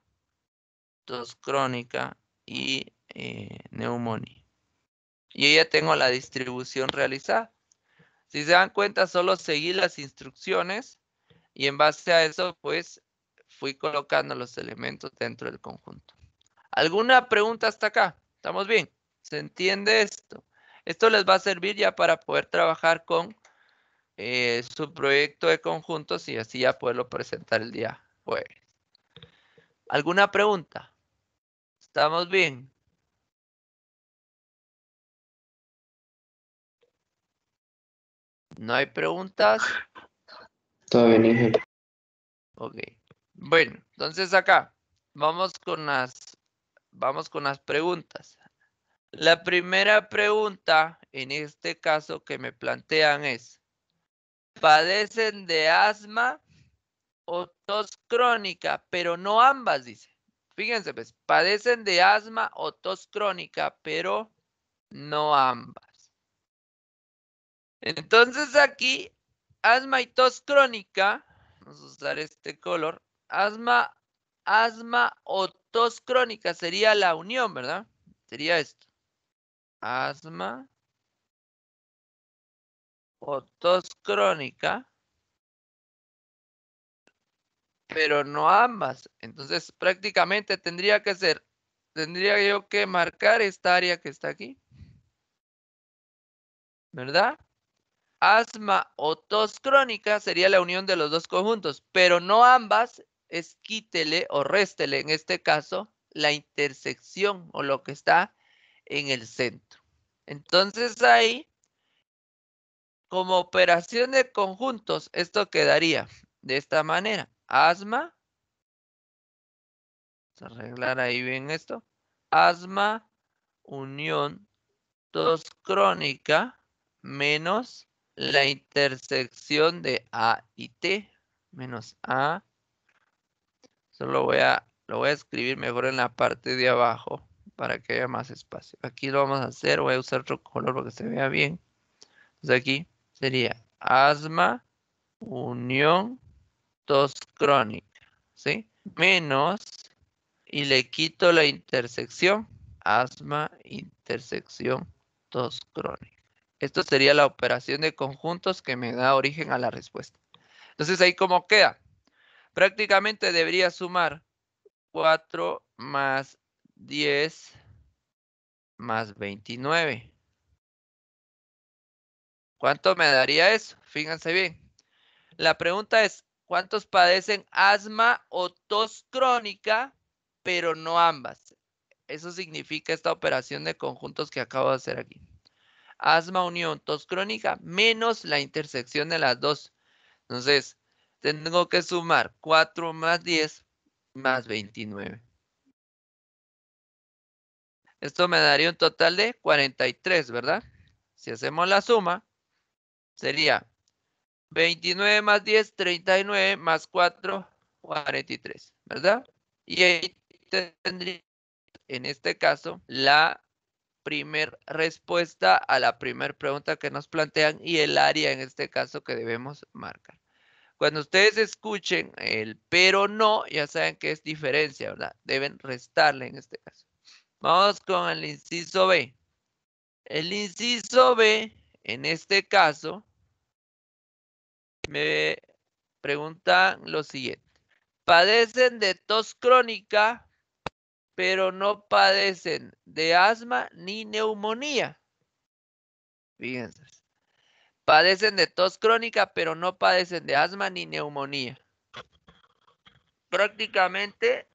tos crónica y eh, neumonía. Y ya tengo la distribución realizada. Si se dan cuenta, solo seguí las instrucciones y en base a eso, pues, fui colocando los elementos dentro del conjunto. ¿Alguna pregunta hasta acá? ¿Estamos bien? ¿Se entiende esto? Esto les va a servir ya para poder trabajar con eh, su proyecto de conjuntos y así ya puedo presentar el día jueves. ¿Alguna pregunta? ¿Estamos bien? ¿No hay preguntas? Todo bien, Ok. Bueno, entonces acá vamos con las vamos con las preguntas. La primera pregunta en este caso que me plantean es padecen de asma o tos crónica, pero no ambas, dice. Fíjense, pues, padecen de asma o tos crónica, pero no ambas. Entonces aquí, asma y tos crónica, vamos a usar este color, asma, asma o tos crónica sería la unión, ¿verdad? Sería esto. Asma o tos crónica, pero no ambas. Entonces prácticamente tendría que ser, tendría yo que marcar esta área que está aquí. ¿Verdad? Asma o tos crónica sería la unión de los dos conjuntos, pero no ambas es quítele o réstele, en este caso, la intersección o lo que está en el centro. Entonces ahí como operación de conjuntos, esto quedaría de esta manera. Asma. Vamos a arreglar ahí bien esto. Asma, unión, tos crónica, menos la intersección de A y T. Menos A. Solo voy a, lo voy a escribir mejor en la parte de abajo para que haya más espacio. Aquí lo vamos a hacer. Voy a usar otro color para que se vea bien. Entonces aquí sería asma, unión, tos crónica, ¿sí? Menos, y le quito la intersección, asma, intersección, tos crónica. Esto sería la operación de conjuntos que me da origen a la respuesta. Entonces, ahí como queda. Prácticamente debería sumar 4 más 10 más 29. ¿Cuánto me daría eso? Fíjense bien. La pregunta es, ¿cuántos padecen asma o tos crónica, pero no ambas? Eso significa esta operación de conjuntos que acabo de hacer aquí. Asma unión tos crónica menos la intersección de las dos. Entonces, tengo que sumar 4 más 10 más 29. Esto me daría un total de 43, ¿verdad? Si hacemos la suma, Sería 29 más 10, 39 más 4, 43, ¿verdad? Y ahí tendría, en este caso, la primer respuesta a la primera pregunta que nos plantean y el área en este caso que debemos marcar. Cuando ustedes escuchen el pero no, ya saben que es diferencia, ¿verdad? Deben restarle en este caso. Vamos con el inciso B. El inciso B en este caso, me preguntan lo siguiente. Padecen de tos crónica, pero no padecen de asma ni neumonía. Fíjense. Padecen de tos crónica, pero no padecen de asma ni neumonía. Prácticamente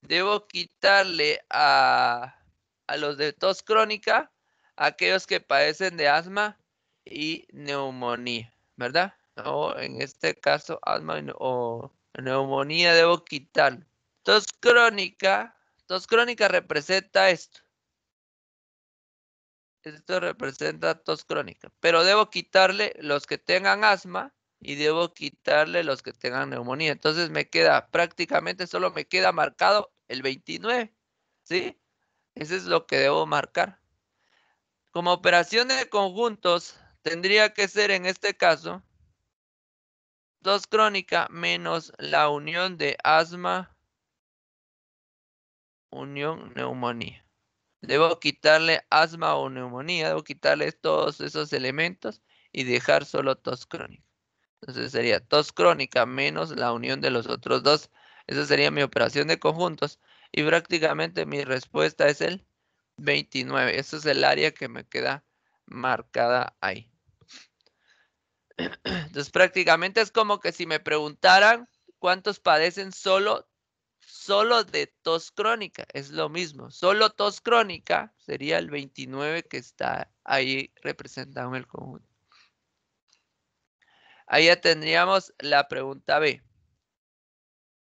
debo quitarle a, a los de tos crónica aquellos que padecen de asma y neumonía, ¿verdad? O en este caso, asma o neumonía debo quitar. Tos crónica, tos crónica representa esto. Esto representa tos crónica, pero debo quitarle los que tengan asma y debo quitarle los que tengan neumonía. Entonces me queda prácticamente solo me queda marcado el 29, ¿sí? Ese es lo que debo marcar como operaciones de conjuntos, tendría que ser en este caso tos crónica menos la unión de asma, unión neumonía. Debo quitarle asma o neumonía, debo quitarle todos esos elementos y dejar solo tos crónica. Entonces sería tos crónica menos la unión de los otros dos. Esa sería mi operación de conjuntos. Y prácticamente mi respuesta es el 29. Ese es el área que me queda marcada ahí. Entonces prácticamente es como que si me preguntaran cuántos padecen solo, solo de tos crónica, es lo mismo. Solo tos crónica sería el 29 que está ahí representado en el conjunto. Ahí ya tendríamos la pregunta B.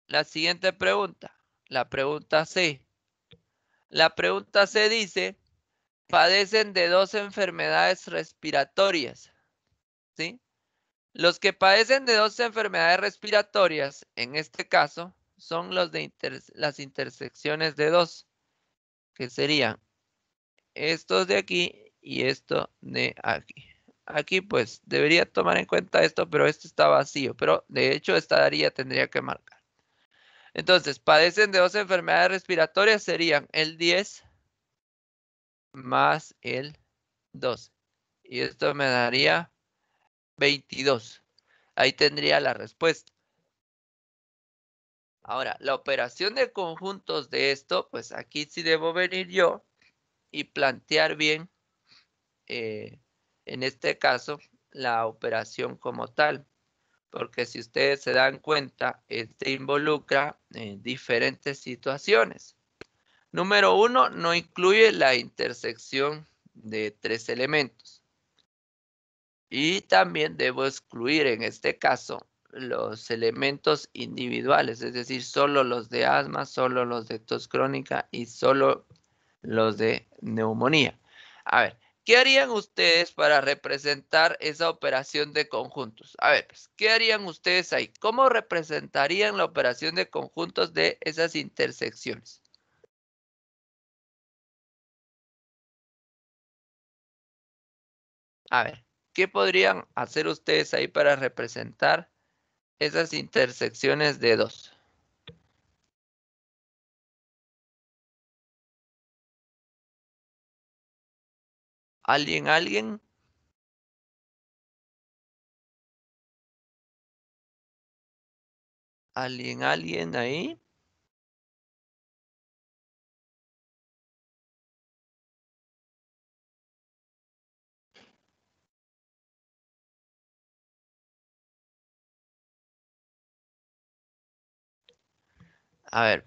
La siguiente pregunta, la pregunta C. La pregunta se dice, padecen de dos enfermedades respiratorias. ¿Sí? Los que padecen de dos enfermedades respiratorias, en este caso, son los de las intersecciones de dos, que serían estos de aquí y esto de aquí. Aquí pues debería tomar en cuenta esto, pero esto está vacío, pero de hecho esta daría tendría que marcar. Entonces, padecen de dos enfermedades respiratorias, serían el 10 más el 12. Y esto me daría 22. Ahí tendría la respuesta. Ahora, la operación de conjuntos de esto, pues aquí sí debo venir yo y plantear bien, eh, en este caso, la operación como tal porque si ustedes se dan cuenta, este involucra en eh, diferentes situaciones. Número uno, no incluye la intersección de tres elementos. Y también debo excluir en este caso los elementos individuales, es decir, solo los de asma, solo los de tos crónica y solo los de neumonía. A ver, ¿Qué harían ustedes para representar esa operación de conjuntos? A ver, pues, ¿qué harían ustedes ahí? ¿Cómo representarían la operación de conjuntos de esas intersecciones? A ver, ¿qué podrían hacer ustedes ahí para representar esas intersecciones de dos? ¿Alguien, alguien? ¿Alguien, alguien ahí? A ver,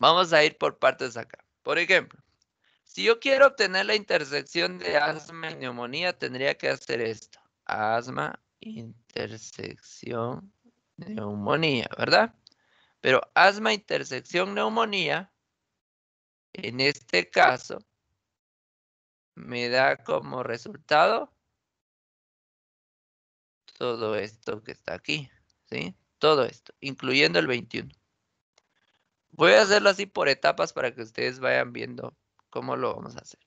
vamos a ir por partes acá. Por ejemplo, si yo quiero obtener la intersección de asma y neumonía, tendría que hacer esto. Asma, intersección, neumonía, ¿verdad? Pero asma, intersección, neumonía, en este caso, me da como resultado todo esto que está aquí, ¿sí? Todo esto, incluyendo el 21. Voy a hacerlo así por etapas para que ustedes vayan viendo ¿Cómo lo vamos a hacer?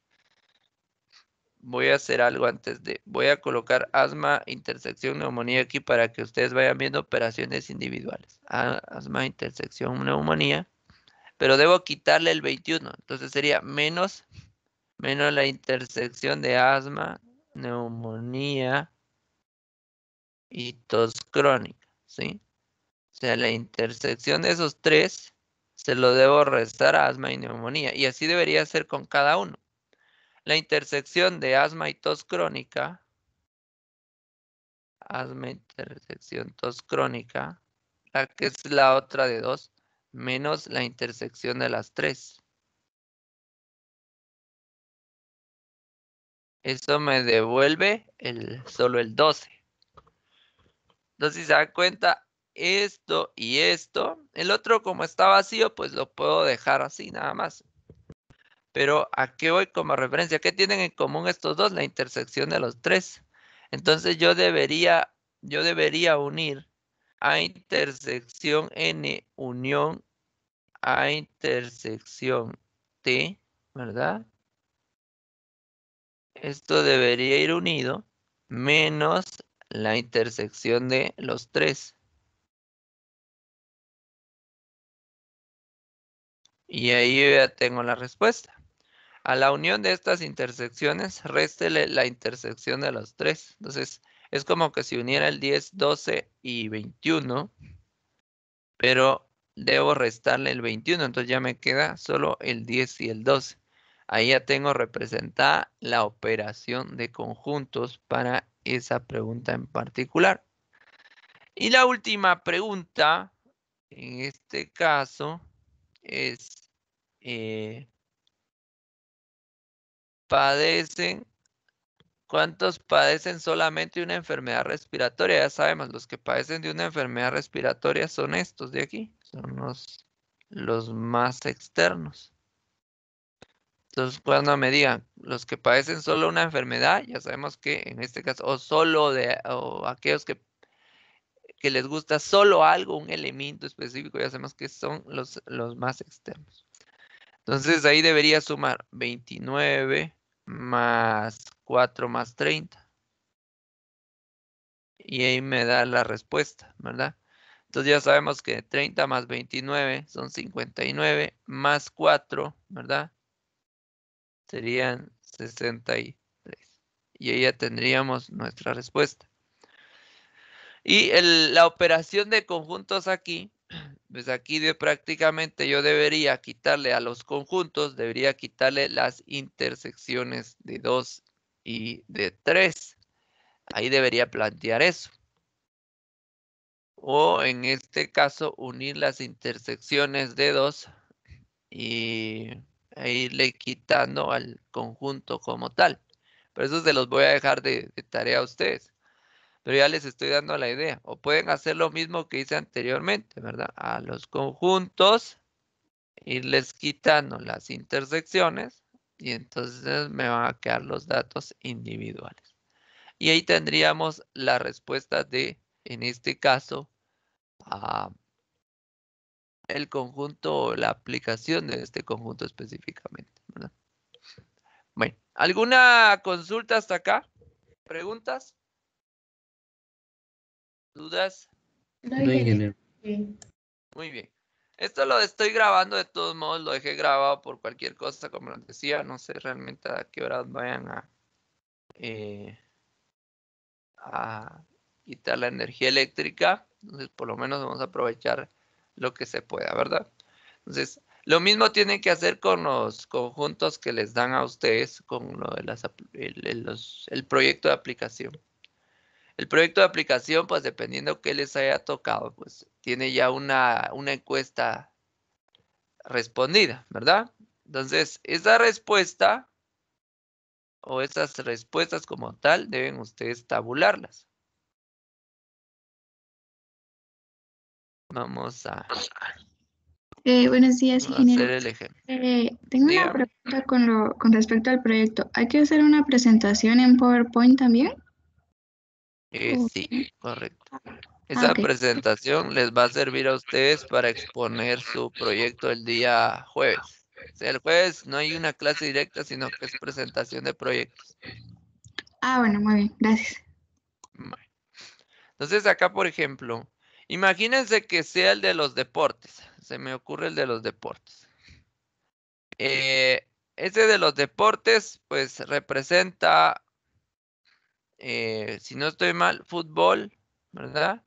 Voy a hacer algo antes de, voy a colocar asma, intersección, neumonía aquí para que ustedes vayan viendo operaciones individuales. Ah, asma, intersección, neumonía. Pero debo quitarle el 21. Entonces sería menos, menos la intersección de asma, neumonía y tos crónica. ¿sí? O sea, la intersección de esos tres se lo debo restar a asma y neumonía. Y así debería ser con cada uno. La intersección de asma y tos crónica, asma intersección tos crónica, la que es la otra de dos, menos la intersección de las tres. Eso me devuelve el, solo el 12. Entonces, si se dan cuenta, esto y esto. El otro como está vacío, pues lo puedo dejar así nada más. Pero ¿a qué voy como referencia? ¿Qué tienen en común estos dos? La intersección de los tres. Entonces yo debería, yo debería unir a intersección N unión a intersección T, ¿verdad? Esto debería ir unido menos la intersección de los tres. Y ahí ya tengo la respuesta. A la unión de estas intersecciones, réstele la intersección de los tres. Entonces, es como que si uniera el 10, 12 y 21, pero debo restarle el 21, entonces ya me queda solo el 10 y el 12. Ahí ya tengo representada la operación de conjuntos para esa pregunta en particular. Y la última pregunta, en este caso, es eh, padecen, cuántos padecen solamente una enfermedad respiratoria. Ya sabemos, los que padecen de una enfermedad respiratoria son estos de aquí, son los, más externos. Entonces, cuando me digan los que padecen solo una enfermedad, ya sabemos que en este caso, o solo de, aquellos que, que les gusta solo algo, un elemento específico, ya sabemos que son los, los más externos. Entonces ahí debería sumar 29 más 4 más 30. Y ahí me da la respuesta, ¿verdad? Entonces ya sabemos que 30 más 29 son 59 más 4, ¿verdad? Serían 63. Y ahí ya tendríamos nuestra respuesta. Y la operación de conjuntos aquí pues aquí prácticamente yo debería quitarle a los conjuntos, debería quitarle las intersecciones de 2 y de 3. Ahí debería plantear eso. O en este caso, unir las intersecciones de 2 y e irle quitando al conjunto como tal. Pero eso se los voy a dejar de tarea a ustedes pero ya les estoy dando la idea. O pueden hacer lo mismo que hice anteriormente, ¿verdad? A los conjuntos, irles quitando las intersecciones y entonces me van a quedar los datos individuales. Y ahí tendríamos la respuesta de, en este caso, a el conjunto o la aplicación de este conjunto específicamente. ¿verdad? Bueno, ¿alguna consulta hasta acá? ¿Preguntas? ¿Dudas? No, Muy bien. Esto lo estoy grabando, de todos modos lo dejé grabado por cualquier cosa, como les decía, no sé realmente a qué horas vayan a, eh, a quitar la energía eléctrica, entonces por lo menos vamos a aprovechar lo que se pueda, ¿verdad? Entonces, lo mismo tienen que hacer con los conjuntos que les dan a ustedes con lo de las, el proyecto de aplicación. El proyecto de aplicación, pues dependiendo qué les haya tocado, pues tiene ya una, una encuesta respondida, ¿verdad? Entonces, esa respuesta o esas respuestas como tal deben ustedes tabularlas. Vamos a... Eh, buenos días, ingeniero. Eh, tengo una pregunta con, con respecto al proyecto. ¿Hay que hacer una presentación en PowerPoint también? Eh, sí, correcto. Ah, Esa presentación les va a servir a ustedes para exponer su proyecto el día jueves. el jueves no hay una clase directa, sino que es presentación de proyectos. Ah, bueno, muy bien, gracias. Entonces acá, por ejemplo, imagínense que sea el de los deportes. Se me ocurre el de los deportes. Eh, ese de los deportes, pues representa eh, si no estoy mal, fútbol, ¿verdad?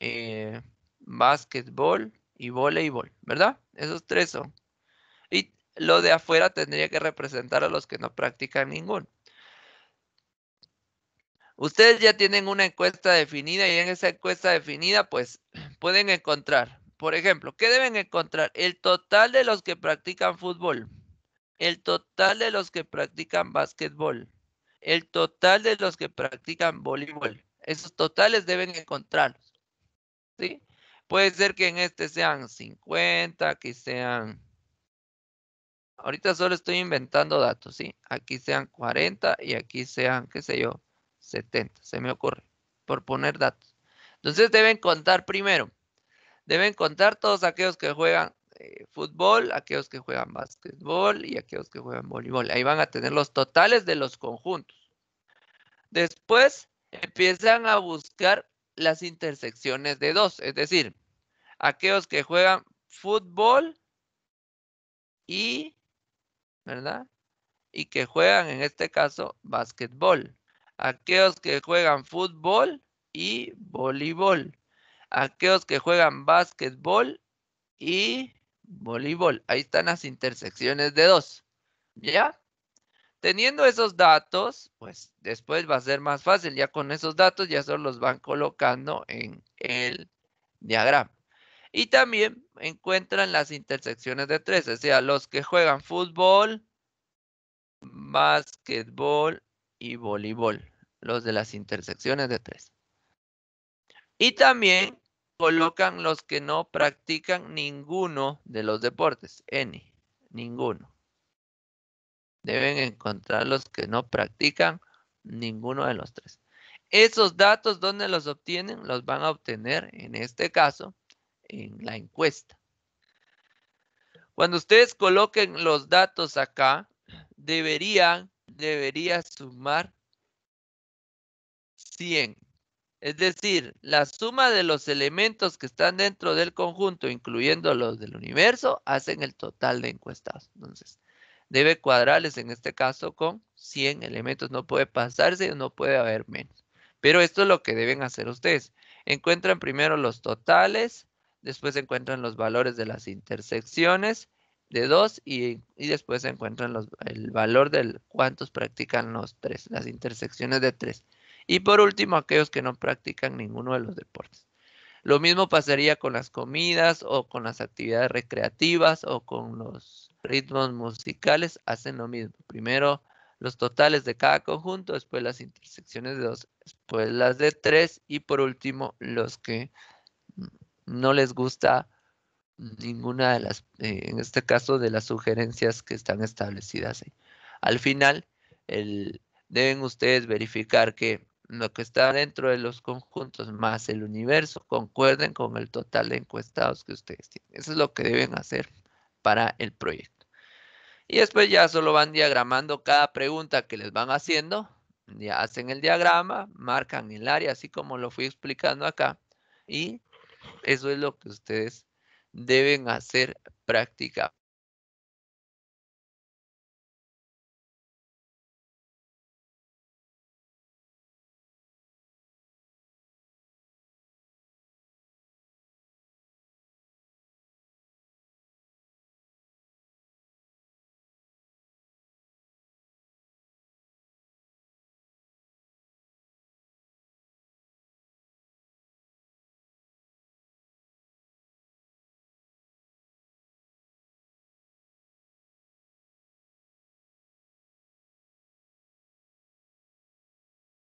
Eh, básquetbol y voleibol, ¿verdad? Esos tres son. Y lo de afuera tendría que representar a los que no practican ningún. Ustedes ya tienen una encuesta definida y en esa encuesta definida, pues pueden encontrar, por ejemplo, ¿qué deben encontrar? El total de los que practican fútbol, el total de los que practican básquetbol, el total de los que practican voleibol. Esos totales deben encontrarlos. ¿sí? Puede ser que en este sean 50, que sean... Ahorita solo estoy inventando datos, ¿sí? Aquí sean 40 y aquí sean, qué sé yo, 70, se me ocurre, por poner datos. Entonces deben contar primero, deben contar todos aquellos que juegan eh, fútbol, aquellos que juegan básquetbol y aquellos que juegan voleibol. Ahí van a tener los totales de los conjuntos. Después empiezan a buscar las intersecciones de dos, es decir, aquellos que juegan fútbol y, ¿verdad? Y que juegan, en este caso, básquetbol. Aquellos que juegan fútbol y voleibol. Aquellos que juegan básquetbol y voleibol. Ahí están las intersecciones de dos. ¿Ya? Teniendo esos datos, pues después va a ser más fácil. Ya con esos datos ya solo los van colocando en el diagrama. Y también encuentran las intersecciones de tres, o sea, los que juegan fútbol, básquetbol y voleibol, los de las intersecciones de tres. Y también colocan los que no practican ninguno de los deportes, N, ninguno deben encontrar los que no practican ninguno de los tres. Esos datos, ¿dónde los obtienen? Los van a obtener, en este caso, en la encuesta. Cuando ustedes coloquen los datos acá, deberían, debería sumar 100. Es decir, la suma de los elementos que están dentro del conjunto, incluyendo los del universo, hacen el total de encuestados. Entonces, debe cuadrarles en este caso con 100 elementos. No puede pasarse, no puede haber menos. Pero esto es lo que deben hacer ustedes. Encuentran primero los totales, después encuentran los valores de las intersecciones de 2 y, y, después encuentran el valor de cuántos practican los tres, las intersecciones de 3. Y por último, aquellos que no practican ninguno de los deportes. Lo mismo pasaría con las comidas o con las actividades recreativas o con los ritmos musicales. Hacen lo mismo. Primero los totales de cada conjunto, después las intersecciones de dos, después las de tres y por último los que no les gusta ninguna de las, eh, en este caso, de las sugerencias que están establecidas. Al final, deben ustedes verificar que lo que está dentro de los conjuntos más el universo concuerden con el total de encuestados que ustedes tienen. Eso es lo que deben hacer para el proyecto. Y después ya solo van diagramando cada pregunta que les van haciendo. Ya hacen el diagrama, marcan el área, así como lo fui explicando acá. Y eso es lo que ustedes deben hacer prácticamente.